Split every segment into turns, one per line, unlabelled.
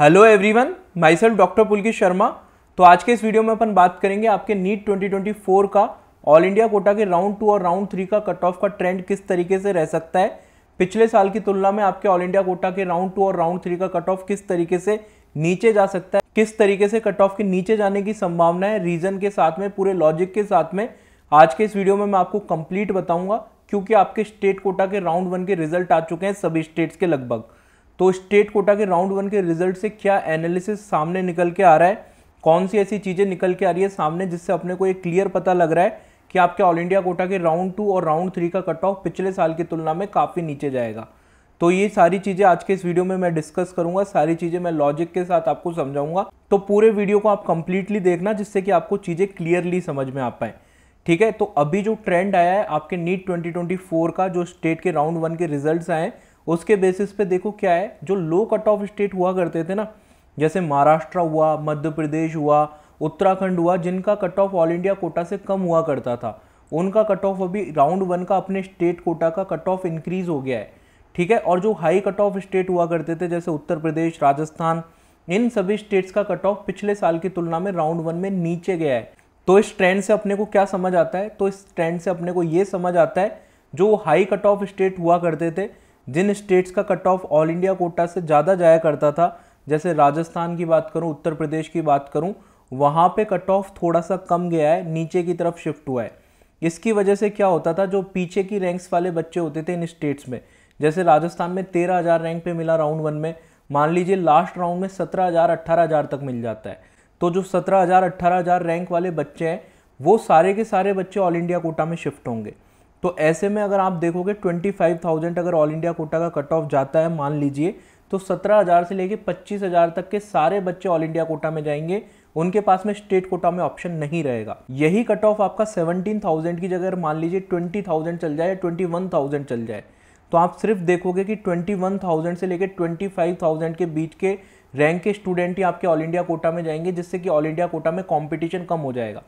hello everyone myself doctor Pulki Sharma तो आज के इस वीडियो में अपन बात करेंगे आपके नीट 2024 का ऑल इंडिया कोटा के राउंड टू और राउंड थ्री का कट ऑफ का ट्रेंड किस तरीके से रह सकता है पिछले साल की तुलना में आपके ऑल इंडिया कोटा के राउंड टू और राउंड थ्री का कट ऑफ किस तरीके से नीचे जा सकता है किस तरीके से कट ऑफ के नीचे जाने की संभावना है रीजन के साथ में पूरे लॉजिक के साथ में आज के इस वीडियो में मैं आपको कंप्लीट बताऊंगा क्योंकि आपके स्टेट कोटा के राउंड वन के रिजल्ट आ चुके हैं सभी स्टेट्स के लगभग तो स्टेट कोटा के राउंड वन के रिजल्ट से क्या एनालिसिस सामने निकल के आ रहा है कौन सी ऐसी चीज़ें निकल के आ रही है सामने जिससे अपने को एक क्लियर पता लग रहा है कि आपके ऑल इंडिया कोटा के राउंड टू और राउंड थ्री का कट ऑफ पिछले साल की तुलना में काफ़ी नीचे जाएगा तो ये सारी चीज़ें आज के इस वीडियो में मैं डिस्कस करूंगा सारी चीज़ें मैं लॉजिक के साथ आपको समझाऊंगा तो पूरे वीडियो को आप कंप्लीटली देखना जिससे कि आपको चीज़ें क्लियरली समझ में आ पाए ठीक है तो अभी जो ट्रेंड आया है आपके नीट 2024 का जो स्टेट के राउंड वन के रिजल्ट्स आए हैं उसके बेसिस पे देखो क्या है जो लो कट ऑफ स्टेट हुआ करते थे ना जैसे महाराष्ट्र हुआ मध्य प्रदेश हुआ उत्तराखंड हुआ जिनका cut off all India quota से कम हुआ करता था उनका कट ऑफ अभी राउंड वन का अपने स्टेट कोटा का कट ऑफ इंक्रीज़ हो गया है ठीक है और जो हाई कट ऑफ स्टेट हुआ करते थे जैसे उत्तर प्रदेश राजस्थान इन सभी स्टेट्स का कट ऑफ पिछले साल की तुलना में राउंड वन में नीचे गया है तो इस ट्रेंड से अपने को क्या समझ आता है तो इस ट्रेंड से अपने को ये समझ आता है जो हाई कट ऑफ स्टेट हुआ करते थे जिन स्टेट्स का cut off all India quota से ज़्यादा जाया करता था जैसे राजस्थान की बात करूँ उत्तर प्रदेश की बात करूँ वहाँ पे कट ऑफ थोड़ा सा कम गया है नीचे की तरफ शिफ्ट हुआ है इसकी वजह से क्या होता था जो पीछे की रैंक्स वाले बच्चे होते थे इन स्टेट्स में जैसे राजस्थान में तेरह हज़ार रैंक पे मिला राउंड वन में मान लीजिए लास्ट राउंड में सत्रह हज़ार अट्ठारह हज़ार तक मिल जाता है तो जो सत्रह हज़ार अट्ठारह हज़ार रैंक वाले बच्चे हैं वो सारे के सारे बच्चे ऑल इंडिया कोटा में शिफ्ट होंगे तो ऐसे में अगर आप देखोगे 25,000 अगर ऑल इंडिया कोटा का कट ऑफ जाता है मान लीजिए तो 17,000 से लेके 25,000 तक के सारे बच्चे ऑल इंडिया कोटा में जाएंगे उनके पास में स्टेट कोटा में ऑप्शन नहीं रहेगा यही कट ऑफ आपका 17,000 की जगह मान लीजिए 20,000 चल जाए वन 21,000 चल जाए तो आप सिर्फ देखोगे कि 21,000 से लेकर 25,000 के बीच के रैंक के स्टूडेंट ही आपके ऑल इंडिया कोटा में जाएंगे जिससे कि ऑल इंडिया कोटा में कॉम्पिटिशन कम हो जाएगा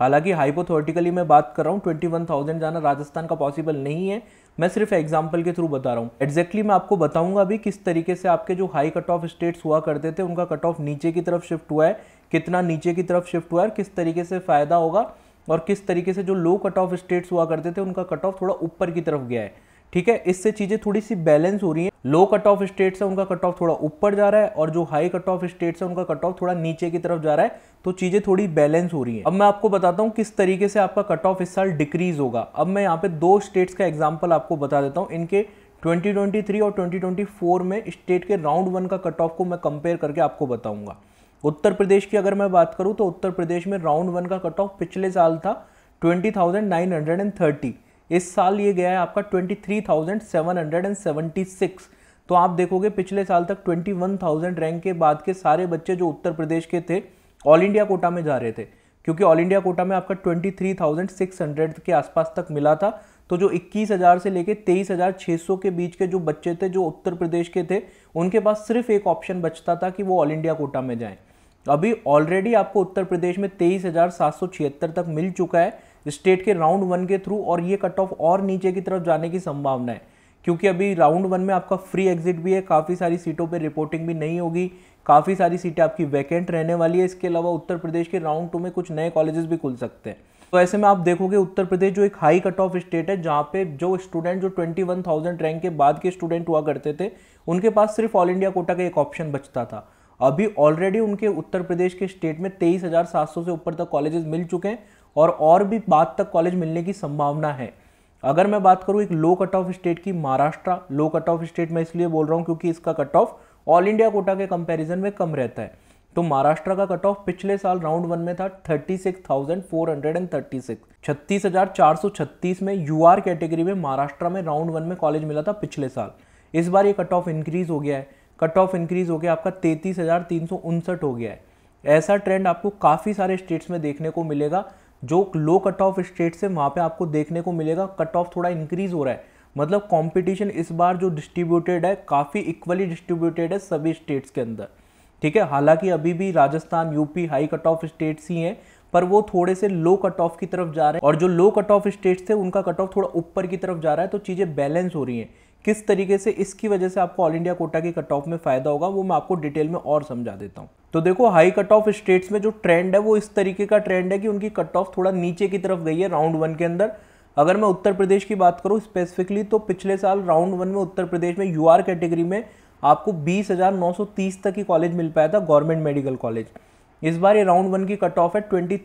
हालांकि हाइपोथोटिकली मैं बात कर रहा हूँ ट्वेंटी वन थाउजेंड जाना राजस्थान का पॉसिबल नहीं है मैं सिर्फ एग्जाम्पल के थ्रू बता रहा हूँ एग्जैक्टली मैं आपको बताऊंगा अभी किस तरीके से आपके जो हाई कट ऑफ स्टेट्स हुआ करते थे उनका कट ऑफ नीचे की तरफ शिफ्ट हुआ है कितना नीचे की तरफ शिफ्ट हुआ है और किस तरीके से फ़ायदा होगा और किस तरीके से जो लो कट ऑफ स्टेट्स हुआ करते थे उनका कट ऑफ थोड़ा ऊपर की तरफ गया है ठीक है इससे चीज़ें थोड़ी सी बैलेंस हो रही हैं लो कट ऑफ स्टेट्स है उनका कट ऑफ थोड़ा ऊपर जा रहा है और जो हाई कट ऑफ स्टेट्स है उनका कट ऑफ थोड़ा नीचे की तरफ जा रहा है तो चीज़ें थोड़ी बैलेंस हो रही हैं अब मैं आपको बताता हूँ किस तरीके से आपका कट ऑफ इस साल डिक्रीज होगा अब मैं यहाँ पे दो स्टेट्स का एग्जाम्पल आपको बता देता हूँ इनके 2023 और 2024 में स्टेट के राउंड वन का कट ऑफ को मैं कंपेयर करके आपको बताऊंगा उत्तर प्रदेश की अगर मैं बात करूँ तो उत्तर प्रदेश में राउंड वन का कट ऑफ पिछले साल था ट्वेंटी इस साल ये गया है आपका twenty three thousand seven hundred and seventy six तो आप देखोगे पिछले साल तक ट्वेंटी वन थाउजेंड रैंक के बाद के सारे बच्चे जो उत्तर प्रदेश के थे ऑल इंडिया कोटा में जा रहे थे क्योंकि ऑल इंडिया कोटा में आपका twenty three thousand six hundred के आसपास तक मिला था तो जो इक्कीस हज़ार से लेके तेईस हज़ार छः सौ के बीच के जो बच्चे थे जो उत्तर प्रदेश के थे उनके पास सिर्फ एक ऑप्शन बचता था कि वो ऑल इंडिया कोटा में जाएं अभी ऑलरेडी आपको उत्तर प्रदेश में तेईस हज़ार सात सौ छिहत्तर तक मिल चुका है स्टेट के राउंड वन के थ्रू और ये कट ऑफ और नीचे की तरफ जाने की संभावना है क्योंकि अभी राउंड वन में आपका फ्री एग्जिट भी है काफ़ी सारी सीटों पर रिपोर्टिंग भी नहीं होगी काफ़ी सारी सीटें आपकी वैकेंट रहने वाली है इसके अलावा उत्तर प्रदेश के राउंड टू में कुछ नए कॉलेजेस भी खुल सकते हैं तो ऐसे में आप देखोगे उत्तर प्रदेश जो एक हाई कट ऑफ स्टेट है जहाँ पे जो स्टूडेंट जो 21,000 रैंक के बाद के स्टूडेंट हुआ करते थे उनके पास सिर्फ ऑल इंडिया कोटा का एक ऑप्शन बचता था अभी ऑलरेडी उनके उत्तर प्रदेश के स्टेट में तेईस से ऊपर तक कॉलेजेस मिल चुके हैं और और भी बाद तक कॉलेज मिलने की संभावना है अगर मैं बात करूँ एक लो कट ऑफ स्टेट की Maharashtra low cut off state मैं इसलिए बोल रहा हूँ क्योंकि इसका cut off all India quota के कंपैरिजन में कम रहता है तो महाराष्ट्र का कट ऑफ पिछले साल राउंड वन में था thirty six thousand four hundred and thirty six छत्तीस हजार चार सौ छत्तीस में यू आर कैटेगरी में महाराष्ट्र में राउंड वन में कॉलेज मिला था पिछले साल इस बार ये कट ऑफ इंक्रीज हो गया है कट ऑफ इंक्रीज हो गया आपका तैतीस हजार तीन सौ उनसठ हो गया है ऐसा ट्रेंड आपको काफ़ी सारे स्टेट्स में देखने को मिलेगा जो लो कट ऑफ स्टेट्स है वहाँ पे आपको देखने को मिलेगा कट ऑफ थोड़ा इंक्रीज हो रहा है मतलब कंपटीशन इस बार जो डिस्ट्रीब्यूटेड है काफ़ी इक्वली डिस्ट्रीब्यूटेड है सभी स्टेट्स के अंदर ठीक है हालांकि अभी भी Rajasthan UP high cut off states ही हैं पर वो थोड़े से लो कट ऑफ की तरफ जा रहे हैं और जो लो कट ऑफ स्टेट्स थे उनका कट ऑफ थोड़ा ऊपर की तरफ जा रहा है तो चीज़ें बैलेंस हो रही हैं किस तरीके से इसकी वजह से आपको ऑल इंडिया कोटा के कट ऑफ में फ़ायदा होगा वो मैं आपको डिटेल में और समझा देता हूँ तो देखो हाई कट ऑफ स्टेट्स में जो ट्रेंड है वो इस तरीके का ट्रेंड है कि उनकी कट ऑफ थोड़ा नीचे की तरफ गई है राउंड वन के अंदर अगर मैं उत्तर प्रदेश की बात करूँ स्पेसिफिकली तो पिछले साल राउंड वन में उत्तर प्रदेश में यू कैटेगरी में आपको बीस तक ही कॉलेज मिल पाया था गवर्नमेंट मेडिकल कॉलेज इस बार ये राउंड वन की कट ऑफ है ट्वेंटी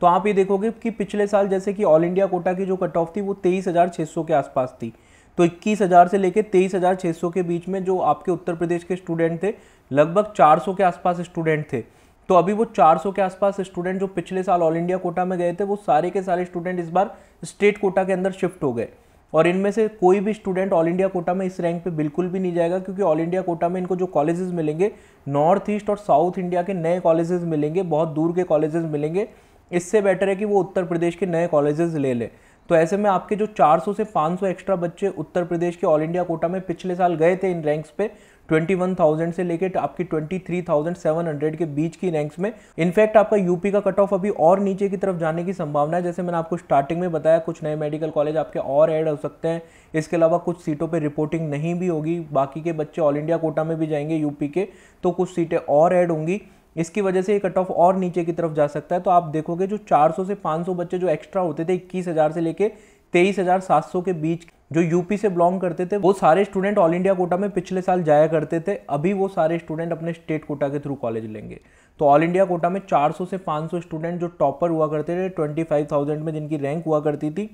तो आप ये देखोगे कि पिछले साल जैसे कि ऑल इंडिया कोटा की जो कट ऑफ थी वो तेईस हज़ार छः सौ के आसपास थी तो इक्कीस हज़ार से लेकर तेईस हज़ार छः सौ के बीच में जो आपके उत्तर प्रदेश के स्टूडेंट थे लगभग चार सौ के आसपास स्टूडेंट थे तो अभी वो 400 के आसपास स्टूडेंट जो पिछले साल ऑल इंडिया कोटा में गए थे वो सारे के सारे स्टूडेंट इस बार स्टेट कोटा के अंदर शिफ्ट हो गए और इनमें से कोई भी स्टूडेंट ऑल इंडिया कोटा में इस रैंक पे बिल्कुल भी नहीं जाएगा क्योंकि ऑल इंडिया कोटा में इनको जो कॉलेजेस मिलेंगे नॉर्थ ईस्ट और साउथ इंडिया के नए कॉलेजेस मिलेंगे बहुत दूर के कॉलेजेस मिलेंगे इससे बेटर है कि वो उत्तर प्रदेश के नए कॉलेजेस ले लें तो ऐसे में आपके जो 400 से 500 एक्स्ट्रा बच्चे उत्तर प्रदेश के ऑल इंडिया कोटा में पिछले साल गए थे इन रैंक्स पे 21,000 से लेकर आपकी 23,700 के बीच की रैंक्स में इनफैक्ट आपका यूपी का कट ऑफ अभी और नीचे की तरफ जाने की संभावना है जैसे मैंने आपको स्टार्टिंग में बताया कुछ नए मेडिकल कॉलेज आपके और ऐड हो सकते हैं इसके अलावा कुछ सीटों पे रिपोर्टिंग नहीं भी होगी बाकी के बच्चे ऑल इंडिया कोटा में भी जाएंगे यूपी के तो कुछ सीटें और ऐड होंगी इसकी वजह से ये कट ऑफ और नीचे की तरफ जा सकता है तो आप देखोगे जो 400 से 500 बच्चे जो एक्स्ट्रा होते थे 21,000 से लेके 23,700 के बीच जो यूपी से बिलोंग करते थे वो सारे स्टूडेंट ऑल इंडिया कोटा में पिछले साल जाया करते थे अभी वो सारे स्टूडेंट अपने स्टेट कोटा के थ्रू कॉलेज लेंगे तो ऑल इंडिया कोटा में 400 से 500 स्टूडेंट जो टॉपर हुआ करते थे 25,000 में जिनकी रैंक हुआ करती थी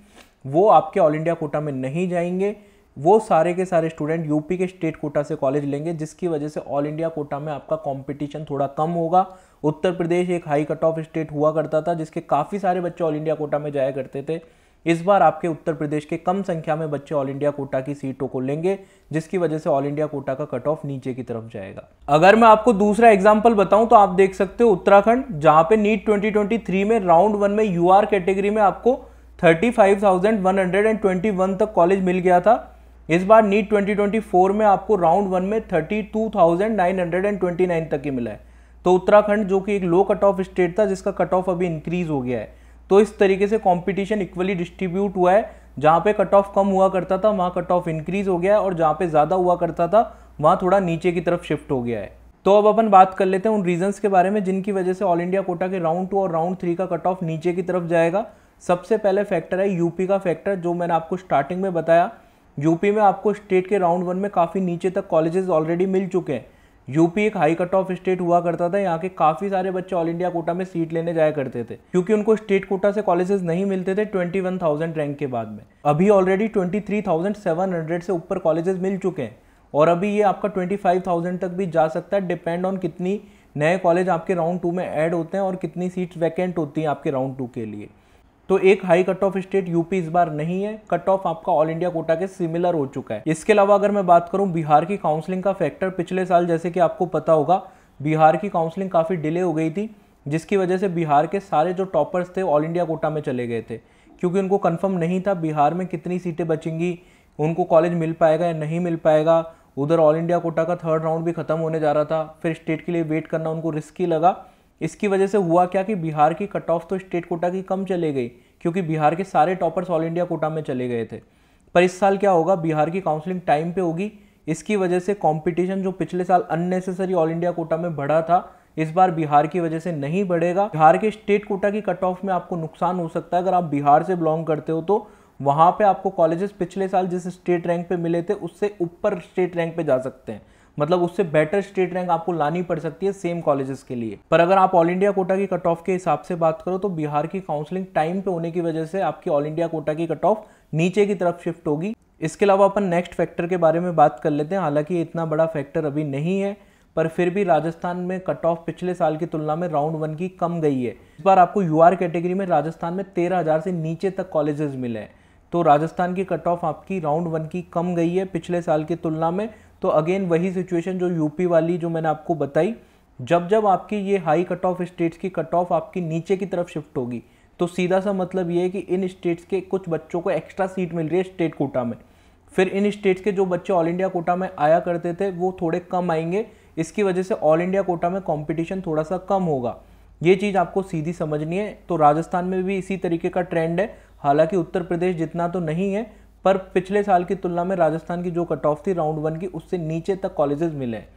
वो आपके ऑल इंडिया कोटा में नहीं जाएंगे वो सारे के सारे स्टूडेंट यूपी के स्टेट कोटा से कॉलेज लेंगे जिसकी वजह से ऑल इंडिया कोटा में आपका कंपटीशन थोड़ा कम होगा उत्तर प्रदेश एक हाई कट ऑफ स्टेट हुआ करता था जिसके काफ़ी सारे बच्चे ऑल इंडिया कोटा में जाया करते थे इस बार आपके उत्तर प्रदेश के कम संख्या में बच्चे ऑल इंडिया कोटा की सीटों को लेंगे जिसकी वजह से ऑल इंडिया कोटा का कट ऑफ नीचे की तरफ जाएगा अगर मैं आपको दूसरा एग्जाम्पल बताऊं तो आप देख सकते हो उत्तराखंड जहां पे नीट 2023 में राउंड वन में यूआर कैटेगरी में आपको थर्टी तक कॉलेज मिल गया था इस बार नीट 2024 में आपको राउंड वन में 32,929 तक ही मिला है तो उत्तराखंड जो कि एक लो कट ऑफ स्टेट था जिसका कट ऑफ अभी इंक्रीज हो गया है तो इस तरीके से कंपटीशन इक्वली डिस्ट्रीब्यूट हुआ है जहाँ पे कट ऑफ कम हुआ करता था वहाँ कट ऑफ इंक्रीज हो गया है और जहाँ पे ज़्यादा हुआ करता था वहाँ थोड़ा नीचे की तरफ शिफ्ट हो गया है तो अब अपन बात कर लेते हैं उन रीजंस के बारे में जिनकी वजह से ऑल इंडिया कोटा के राउंड टू और राउंड थ्री का कट ऑफ नीचे की तरफ जाएगा सबसे पहले फैक्टर है यूपी का फैक्टर जो मैंने आपको स्टार्टिंग में बताया यूपी में आपको स्टेट के राउंड वन में काफ़ी नीचे तक कॉलेजेस ऑलरेडी मिल चुके हैं यूपी एक हाई कट ऑफ स्टेट हुआ करता था यहाँ के काफ़ी सारे बच्चे ऑल इंडिया कोटा में सीट लेने जाया करते थे क्योंकि उनको स्टेट कोटा से कॉलेजेस नहीं मिलते थे 21,000 रैंक के बाद में अभी ऑलरेडी 23,700 से ऊपर कॉलेजेस मिल चुके हैं और अभी ये आपका 25,000 तक भी जा सकता है डिपेंड ऑन कितनी नए कॉलेज आपके राउंड टू में ऐड होते हैं और कितनी सीट्स वैकेंट होती हैं आपके राउंड टू के लिए तो एक high cut off state UP इस बार नहीं है कट ऑफ आपका ऑल इंडिया कोटा के सिमिलर हो चुका है इसके अलावा अगर मैं बात करूं बिहार की काउंसलिंग का फैक्टर पिछले साल जैसे कि आपको पता होगा बिहार की काउंसलिंग काफ़ी डिले हो गई थी जिसकी वजह से बिहार के सारे जो टॉपर्स थे ऑल इंडिया कोटा में चले गए थे क्योंकि उनको कन्फर्म नहीं था बिहार में कितनी सीटें बचेंगी उनको कॉलेज मिल पाएगा या नहीं मिल पाएगा उधर ऑल इंडिया कोटा का थर्ड राउंड भी खत्म होने जा रहा था फिर स्टेट के लिए वेट करना उनको रिस्की लगा इसकी वजह से हुआ क्या कि बिहार की कट ऑफ तो स्टेट कोटा की कम चले गई क्योंकि बिहार के सारे टॉपर्स ऑल इंडिया कोटा में चले गए थे पर इस साल क्या होगा बिहार की काउंसलिंग टाइम पे होगी इसकी वजह से कंपटीशन जो पिछले साल अननेसेसरी ऑल इंडिया कोटा में बढ़ा था इस बार बिहार की वजह से नहीं बढ़ेगा बिहार के स्टेट कोटा की कट ऑफ में आपको नुकसान हो सकता है अगर आप बिहार से बिलोंग करते हो तो वहाँ पर आपको कॉलेजेस पिछले साल जिस स्टेट रैंक पर मिले थे उससे ऊपर स्टेट रैंक पर जा सकते हैं मतलब उससे बेटर स्टेट रैंक आपको लानी पड़ सकती है सेम कॉलेजेस के लिए पर अगर आप ऑल इंडिया कोटा की कट ऑफ के हिसाब से बात करो तो बिहार की काउंसलिंग टाइम पे होने की वजह से आपकी ऑल इंडिया कोटा की कट ऑफ नीचे की तरफ शिफ्ट होगी इसके अलावा अपन नेक्स्ट फैक्टर के बारे में बात कर लेते हैं हालांकि इतना बड़ा फैक्टर अभी नहीं है पर फिर भी राजस्थान में कट ऑफ पिछले साल की तुलना में राउंड वन की कम गई है इस बार आपको यू कैटेगरी में राजस्थान में तेरह हज़ार से नीचे तक कॉलेजेस मिले हैं तो राजस्थान की कट ऑफ आपकी राउंड वन की कम गई है पिछले साल की तुलना में तो अगेन वही सिचुएशन जो यूपी वाली जो मैंने आपको बताई जब जब आपकी ये हाई कट ऑफ स्टेट्स की कट ऑफ आपकी नीचे की तरफ शिफ्ट होगी तो सीधा सा मतलब ये है कि इन स्टेट्स के कुछ बच्चों को एक्स्ट्रा सीट मिल रही है स्टेट कोटा में फिर इन स्टेट्स के जो बच्चे ऑल इंडिया कोटा में आया करते थे वो थोड़े कम आएंगे इसकी वजह से ऑल इंडिया कोटा में कॉम्पिटिशन थोड़ा सा कम होगा ये चीज़ आपको सीधी समझनी है तो राजस्थान में भी इसी तरीके का ट्रेंड है हालांकि उत्तर प्रदेश जितना तो नहीं है पर पिछले साल की तुलना में राजस्थान की जो कट ऑफ थी राउंड वन की उससे नीचे तक कॉलेजेस मिले हैं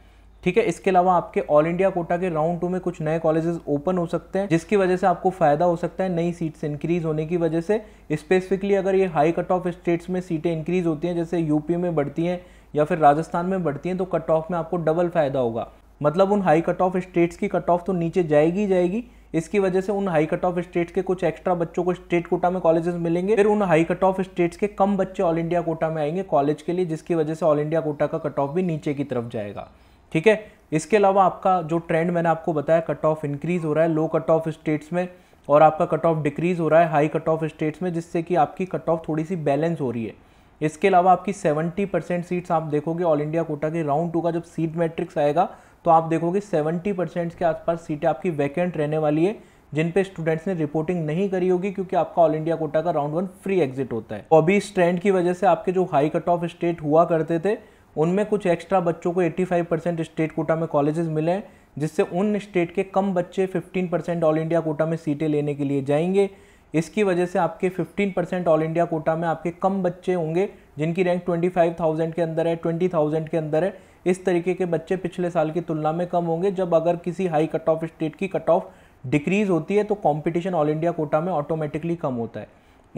ठीक है इसके अलावा आपके ऑल इंडिया कोटा के राउंड टू में कुछ नए कॉलेजेस ओपन हो सकते हैं जिसकी वजह से आपको फायदा हो सकता है नई सीट्स इंक्रीज होने की वजह से स्पेसिफिकली अगर ये हाई कट ऑफ स्टेट्स में सीटें इंक्रीज होती हैं जैसे यूपी में बढ़ती हैं या फिर राजस्थान में बढ़ती हैं तो कट ऑफ में आपको डबल फायदा होगा मतलब उन हाई कट ऑफ स्टेट्स की कट ऑफ तो नीचे जाएगी जाएगी इसकी वजह से उन हाई कट ऑफ स्टेट्स के कुछ एक्स्ट्रा बच्चों को स्टेट कोटा में कॉलेजेस मिलेंगे फिर उन हाई कट ऑफ स्टेट्स के कम बच्चे ऑल इंडिया कोटा में आएंगे कॉलेज के लिए जिसकी वजह से ऑल इंडिया कोटा का कट ऑफ भी नीचे की तरफ जाएगा ठीक है इसके अलावा आपका जो ट्रेंड मैंने आपको बताया कट ऑफ इंक्रीज हो रहा है लो कट ऑफ स्टेट्स में और आपका कट ऑफ डिक्रीज हो रहा है हाई कट ऑफ स्टेट्स में जिससे कि आपकी कट ऑफ थोड़ी सी बैलेंस हो रही है इसके अलावा आपकी 70 परसेंट सीट्स आप देखोगे ऑल इंडिया कोटा के राउंड टू का जब सीट मैट्रिक्स आएगा तो आप देखोगे 70 परसेंट के आसपास सीटें आपकी वैकेंट रहने वाली है जिन पे स्टूडेंट्स ने रिपोर्टिंग नहीं करी होगी क्योंकि आपका ऑल इंडिया कोटा का राउंड वन फ्री एग्जिट होता है तो अभी इस ट्रेंड की वजह से आपके जो हाई कट ऑफ स्टेट हुआ करते थे उनमें कुछ एक्स्ट्रा बच्चों को 85 परसेंट स्टेट कोटा में कॉलेजेस मिले हैं जिससे उन स्टेट के कम बच्चे 15 परसेंट ऑल इंडिया कोटा में सीटें लेने के लिए जाएंगे इसकी वजह से आपके 15 परसेंट ऑल इंडिया कोटा में आपके कम बच्चे होंगे जिनकी रैंक 25,000 के अंदर है 20,000 के अंदर है इस तरीके के बच्चे पिछले साल की तुलना में कम होंगे जब अगर किसी हाई कट ऑफ स्टेट की कट ऑफ डिक्रीज होती है तो कॉम्पिटिशन ऑल इंडिया कोटा में ऑटोमेटिकली कम होता है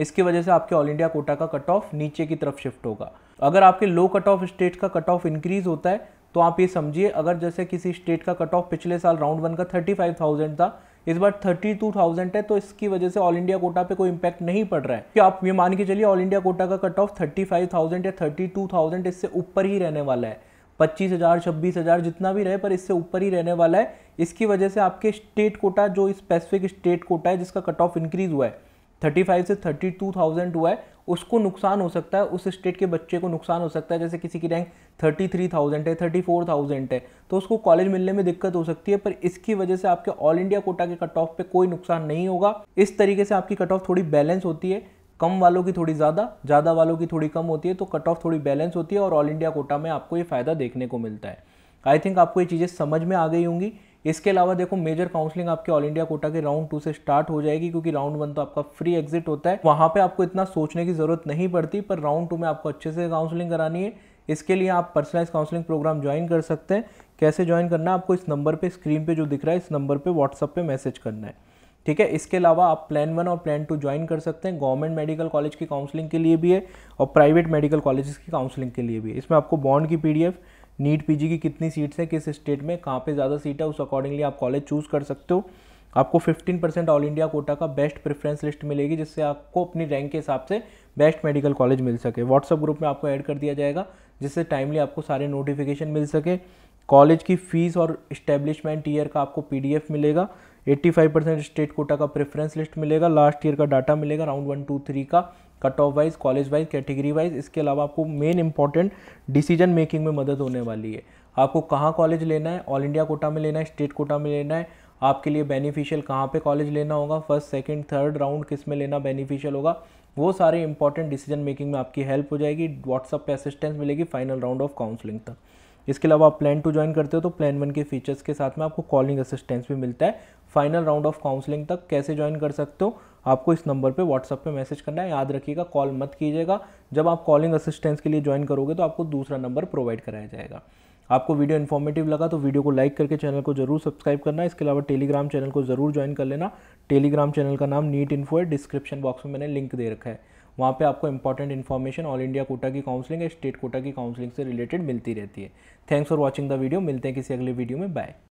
इसकी वजह से आपके ऑल इंडिया कोटा का कट ऑफ नीचे की तरफ शिफ्ट होगा अगर आपके लो कट ऑफ स्टेट का कट ऑफ इंक्रीज होता है तो आप ये समझिए अगर जैसे किसी स्टेट का कट ऑफ पिछले साल राउंड वन का थर्टी फाइव थाउजेंड था इस बार थर्टी टू थाउजेंड है तो इसकी वजह से ऑल इंडिया कोटा पे कोई इम्पैक्ट नहीं पड़ रहा है कि आप ये मान के चलिए ऑल इंडिया कोटा का cut off thirty five thousand या थर्टी टू थाउजेंड इससे ऊपर ही रहने वाला है पच्चीस हज़ार छब्बीस हज़ार जितना भी रहे पर इससे ऊपर ही रहने वाला है इसकी वजह से आपके स्टेट कोटा जो स्पेसिफिक स्टेट कोटा है जिसका कट ऑफ इंक्रीज हुआ है थर्टी फाइव से थर्टी टू थाउजेंड हुआ है उसको नुकसान हो सकता है उस स्टेट के बच्चे को नुकसान हो सकता है जैसे किसी की रैंक थर्टी थ्री थाउजेंड है थर्टी फोर थाउजेंड है तो उसको कॉलेज मिलने में दिक्कत हो सकती है पर इसकी वजह से आपके ऑल इंडिया कोटा के कट ऑफ पे कोई नुकसान नहीं होगा इस तरीके से आपकी कट ऑफ थोड़ी बैलेंस होती है कम वालों की थोड़ी ज़्यादा ज़्यादा वालों की थोड़ी कम होती है तो कट ऑफ थोड़ी बैलेंस होती है और ऑल इंडिया कोटा में आपको ये फ़ायदा देखने को मिलता है आई थिंक आपको ये चीज़ें समझ में आ गई होंगी इसके अलावा देखो मेजर काउंसलिंग आपके ऑल इंडिया कोटा के राउंड टू से स्टार्ट हो जाएगी क्योंकि राउंड वन तो आपका फ्री एग्जिट होता है वहाँ पर आपको इतना सोचने की ज़रूरत नहीं पड़ती पर राउंड टू में आपको अच्छे से काउंसलिंग करानी है इसके लिए आप पर्सनलाइज काउंसलिंग प्रोग्राम ज्वाइन कर सकते हैं कैसे ज्वाइन करना है आपको इस नंबर पर स्क्रीन पर जो दिख रहा है इस नंबर पर व्हाट्सअप पर मैसेज करना है ठीक है इसके अलावा आप प्लान वन और प्लान टू ज्वाइन कर सकते हैं गवर्नमेंट मेडिकल कॉलेज की काउंसलिंग के लिए भी है और प्राइवेट मेडिकल कॉलेज की काउंसलिंग के लिए भी है इसमें आपको बॉन्ड की पीडीएफ नीट पीजी की कितनी सीट्स हैं किस स्टेट में कहाँ पे ज़्यादा सीट है उस अकॉर्डिंगली आप कॉलेज चूज़ कर सकते हो आपको 15 परसेंट ऑल इंडिया कोटा का बेस्ट प्रेफरेंस लिस्ट मिलेगी जिससे आपको अपनी रैंक के हिसाब से बेस्ट मेडिकल कॉलेज मिल सके व्हाट्सअप ग्रुप में आपको ऐड कर दिया जाएगा जिससे टाइमली आपको सारे नोटिफिकेशन मिल सके कॉलेज की फ़ीस और इस्टेब्लिशमेंट ईयर का आपको पीडीएफ मिलेगा 85 परसेंट स्टेट कोटा का प्रेफरेंस लिस्ट मिलेगा लास्ट ईयर का डाटा मिलेगा राउंड वन टू थ्री का cut off wise college wise category wise इसके अलावा आपको मेन इंपॉर्टेंट डिसीजन मेकिंग में मदद होने वाली है आपको कहाँ कॉलेज लेना है ऑल इंडिया कोटा में लेना है स्टेट कोटा में लेना है आपके लिए बेनिफिशियल कहाँ पे कॉलेज लेना होगा फर्स्ट सेकंड थर्ड राउंड किस में लेना बेनिफिशियल होगा वो सारे इंपॉर्टेंट डिसीजन मेकिंग में आपकी हेल्प हो जाएगी व्हाट्सअप पे असिस्टेंस मिलेगी फाइनल राउंड ऑफ काउंसलिंग तक इसके अलावा आप प्लान टू ज्वाइन करते हो तो प्लान वन के फीचर्स के साथ में आपको कॉलिंग असिस्टेंस भी मिलता है फाइनल राउंड ऑफ काउंसलिंग तक कैसे ज्वाइन कर सकते हो आपको इस नंबर पे व्हाट्सअप पे मैसेज करना है याद रखिएगा कॉल मत कीजिएगा जब आप कॉलिंग असिस्टेंस के लिए ज्वाइन करोगे तो आपको दूसरा नंबर प्रोवाइड कराया जाएगा आपको वीडियो इन्फॉर्मेटिव लगा तो वीडियो को लाइक करके चैनल को जरूर सब्सक्राइब करना इसके अलावा टेलीग्राम चैनल को जरूर ज्वाइन कर लेना टेलीग्राम चैनल का नाम नीट इन्फो है डिस्क्रिप्शन बॉक्स में मैंने लिंक दे रखा है वहाँ पे आपको important information all India quota की काउंसलिंग या स्टेट कोटा की काउंसलिंग से रिलेटेड मिलती रहती है thanks for watching the video मिलते हैं किसी अगले वीडियो में बाय